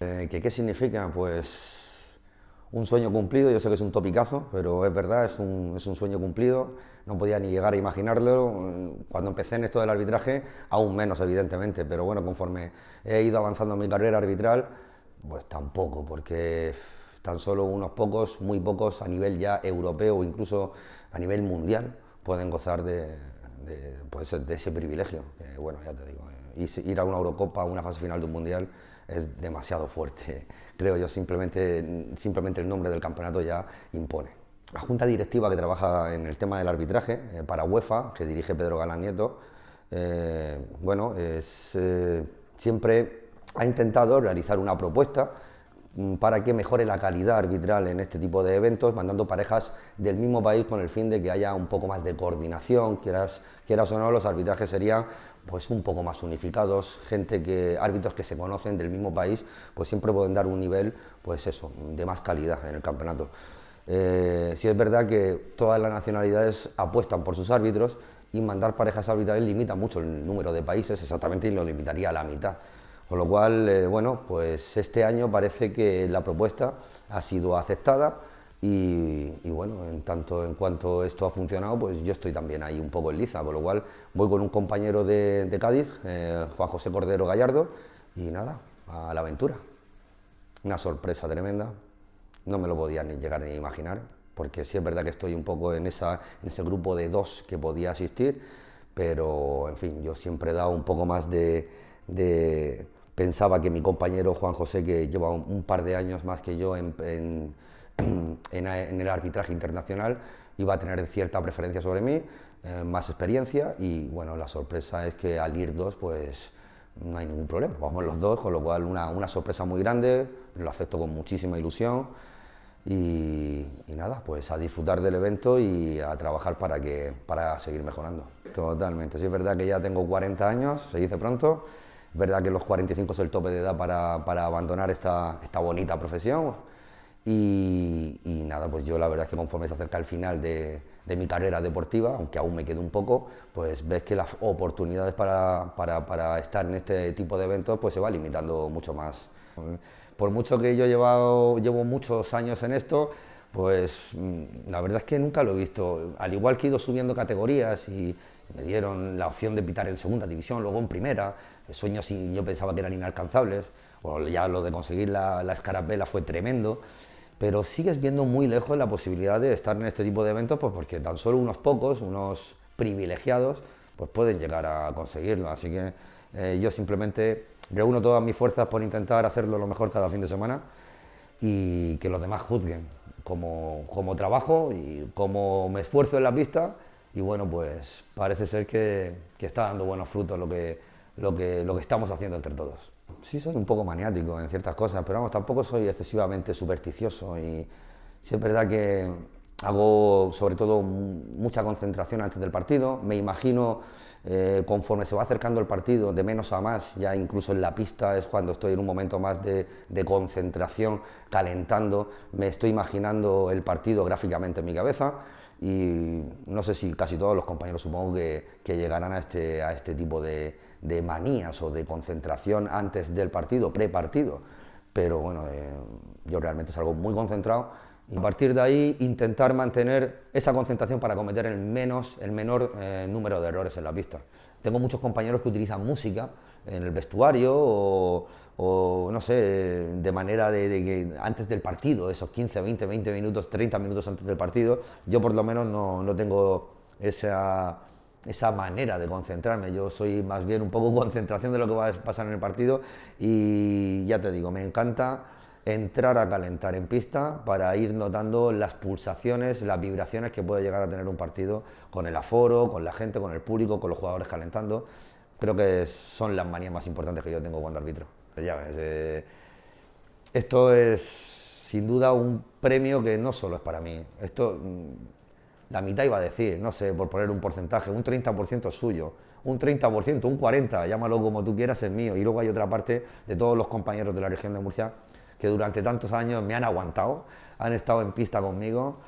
Eh, ¿qué, significa? Pues un sueño cumplido, yo sé que es un topicazo, pero es verdad, es un, sueño cumplido, no podía ni llegar a imaginarlo, cuando empecé en esto del arbitraje, aún menos evidentemente, pero bueno, conforme he ido avanzando en mi carrera arbitral, pues tampoco, porque tan solo unos pocos, muy pocos a nivel ya europeo o incluso a nivel mundial pueden gozar de, de pues, ese privilegio, que bueno, ya te digo, eh, ir a una Eurocopa, a una fase final de un Mundial, es demasiado fuerte. Creo yo, simplemente, simplemente el nombre del campeonato ya impone. La junta directiva que trabaja en el tema del arbitraje eh, para UEFA, que dirige Pedro Galanieto, eh, bueno, eh, siempre ha intentado realizar una propuesta Mm, para que mejore la calidad arbitral en este tipo de eventos, mandando parejas del mismo país con el fin de que haya un poco más de coordinación, quieras, quieras o no, los arbitrajes serían pues un poco más unificados, gente que, árbitros que se conocen del mismo país, pues siempre pueden dar un nivel, pues eso, de más calidad en el campeonato. Eh, si es verdad que todas las nacionalidades apuestan por sus árbitros y mandar parejas arbitrales limita mucho el número de países, exactamente y lo limitaría a la mitad. Con lo cual, eh, bueno, pues este año parece que la propuesta ha sido aceptada y, bueno, en tanto en cuanto esto ha funcionado, pues yo estoy también ahí un poco en liza, con lo cual voy con un compañero de, Cádiz, eh, Juan José Cordero Gallardo, y nada, a la aventura. Una sorpresa tremenda, no me lo podía ni llegar ni imaginar, porque sí es verdad que estoy un poco en, esa, en ese grupo de dos que podía asistir, pero en fin, yo siempre he dado un poco más de pensaba que mi compañero Juan José, que lleva un, par de años más que yo en, en, el arbitraje internacional, iba a tener cierta preferencia sobre mí, eh, más experiencia y bueno, la sorpresa es que al ir dos, pues no hay ningún problema, vamos los dos, con lo cual una, una sorpresa muy grande, lo acepto con muchísima ilusión y, y, nada, pues a disfrutar del evento y a trabajar para, que, para seguir mejorando. Totalmente, sí es verdad que ya tengo 40 años, se dice pronto, verdad que los 45 es el tope de edad para, para abandonar esta, esta, bonita profesión. Y, nada, pues yo la verdad es que conforme se acerca el final de, de, mi carrera deportiva, aunque aún me quede un poco, pues ves que las oportunidades para, para, estar en este tipo de eventos pues se va limitando mucho más. Por mucho que yo he llevado, llevo muchos años en esto, pues mm, la verdad es que nunca lo he visto. Al igual que he ido subiendo categorías y me dieron la opción de pitar en segunda división, luego en primera, sueños si yo pensaba que eran inalcanzables, o ya lo de conseguir la, la escarapela fue tremendo, pero sigues viendo muy lejos la posibilidad de estar en este tipo de eventos, pues, porque tan solo unos pocos, unos privilegiados, pues pueden llegar a conseguirlo. Así que eh, yo simplemente reúno todas mis fuerzas por intentar hacerlo lo mejor cada fin de semana y que los demás juzguen como trabajo y como me esfuerzo en la pista y bueno, pues parece ser que, que está dando buenos frutos lo que, lo, que, lo que estamos haciendo entre todos. Sí soy un poco maniático en ciertas cosas, pero vamos, tampoco soy excesivamente supersticioso y sí es verdad que hago sobre todo mucha concentración antes del partido, me imagino eh, conforme se va acercando el partido, de menos a más, ya incluso en la pista es cuando estoy en un momento más de, concentración, calentando, me estoy imaginando el partido gráficamente en mi cabeza y no sé si casi todos los compañeros supongo que, llegarán a este, este tipo de, manías o de concentración antes del partido, pre-partido, pero bueno, eh, yo realmente salgo muy concentrado y a partir de ahí, intentar mantener esa concentración para cometer el, menos, el menor eh, número de errores en la pista. Tengo muchos compañeros que utilizan música en el vestuario o, no sé, de manera de, que antes del partido, esos 15, 20, 20 minutos, 30 minutos antes del partido, yo por lo menos no, tengo esa, esa manera de concentrarme. Yo soy más bien un poco concentración de lo que va a pasar en el partido y ya te digo, me encanta entrar a calentar en pista para ir notando las pulsaciones, las vibraciones que puede llegar a tener un partido con el aforo, con la gente, con el público, con los jugadores calentando. Creo que son las manías más importantes que yo tengo cuando arbitro. Eh, esto es sin duda un premio que no solo es para mí. Esto, mm, la mitad iba a decir, no sé, por poner un porcentaje, un 30% es suyo, un 30%, un 40%, llámalo como tú quieras, es mío. Y luego hay otra parte de todos los compañeros de la región de Murcia que durante tantos años me han aguantado, han estado en pista conmigo,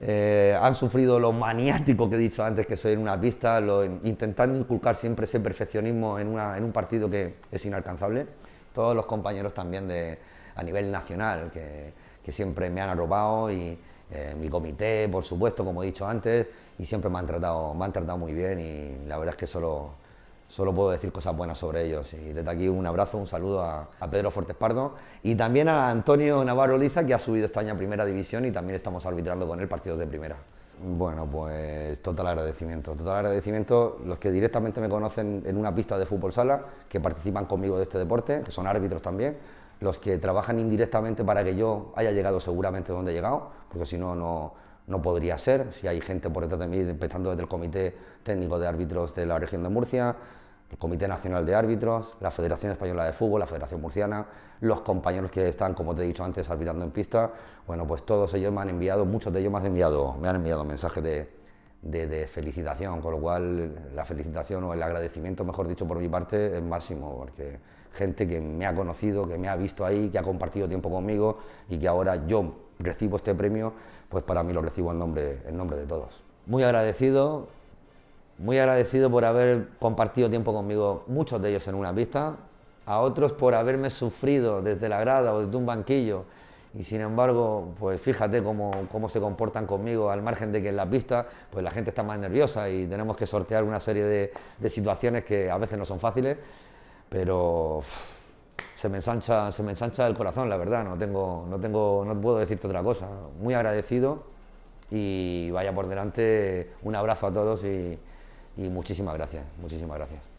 eh, han sufrido lo maniático que he dicho antes que soy en una pista, lo, intentando inculcar siempre ese perfeccionismo en, una, en un partido que es inalcanzable. Todos los compañeros también de, a nivel nacional que, siempre me han arropado y eh, mi comité, por supuesto, como he dicho antes, y siempre me han tratado, me han tratado muy bien y la verdad es que solo solo puedo decir cosas buenas sobre ellos. Y desde aquí un abrazo, un saludo a, Pedro Fortes Pardo y también a Antonio Navarro Liza, que ha subido esta año a primera división y también estamos arbitrando con él partidos de primera. Bueno, pues total agradecimiento, total agradecimiento los que directamente me conocen en una pista de fútbol sala, que participan conmigo de este deporte, que son árbitros también, los que trabajan indirectamente para que yo haya llegado seguramente donde he llegado, porque si no, no, no podría ser, si hay gente por detrás de mí, empezando desde el Comité Técnico de Árbitros de la Región de Murcia, el Comité Nacional de Árbitros, la Federación Española de Fútbol, la Federación Murciana, los compañeros que están, como te he dicho antes, arbitrando en pista, bueno, pues todos ellos me han enviado, muchos de ellos me han enviado, me han enviado mensajes de, de, felicitación, con lo cual la felicitación o el agradecimiento, mejor dicho, por mi parte es máximo, porque gente que me ha conocido, que me ha visto ahí, que ha compartido tiempo conmigo y que ahora yo recibo este premio, pues para mí lo recibo en nombre, en nombre de todos. Muy agradecido, muy agradecido por haber compartido tiempo conmigo, muchos de ellos en una pista, a otros por haberme sufrido desde la grada o desde un banquillo y sin embargo, pues fíjate cómo, se comportan conmigo, al margen de que en la pista, pues la gente está más nerviosa y tenemos que sortear una serie de, situaciones que a veces no son fáciles, pero se, me ensancha, se me ensancha el corazón, la verdad, no, tengo, no, tengo, no puedo decirte otra cosa. Muy agradecido y vaya por delante, un abrazo a todos y, y muchísimas gracias, muchísimas gracias.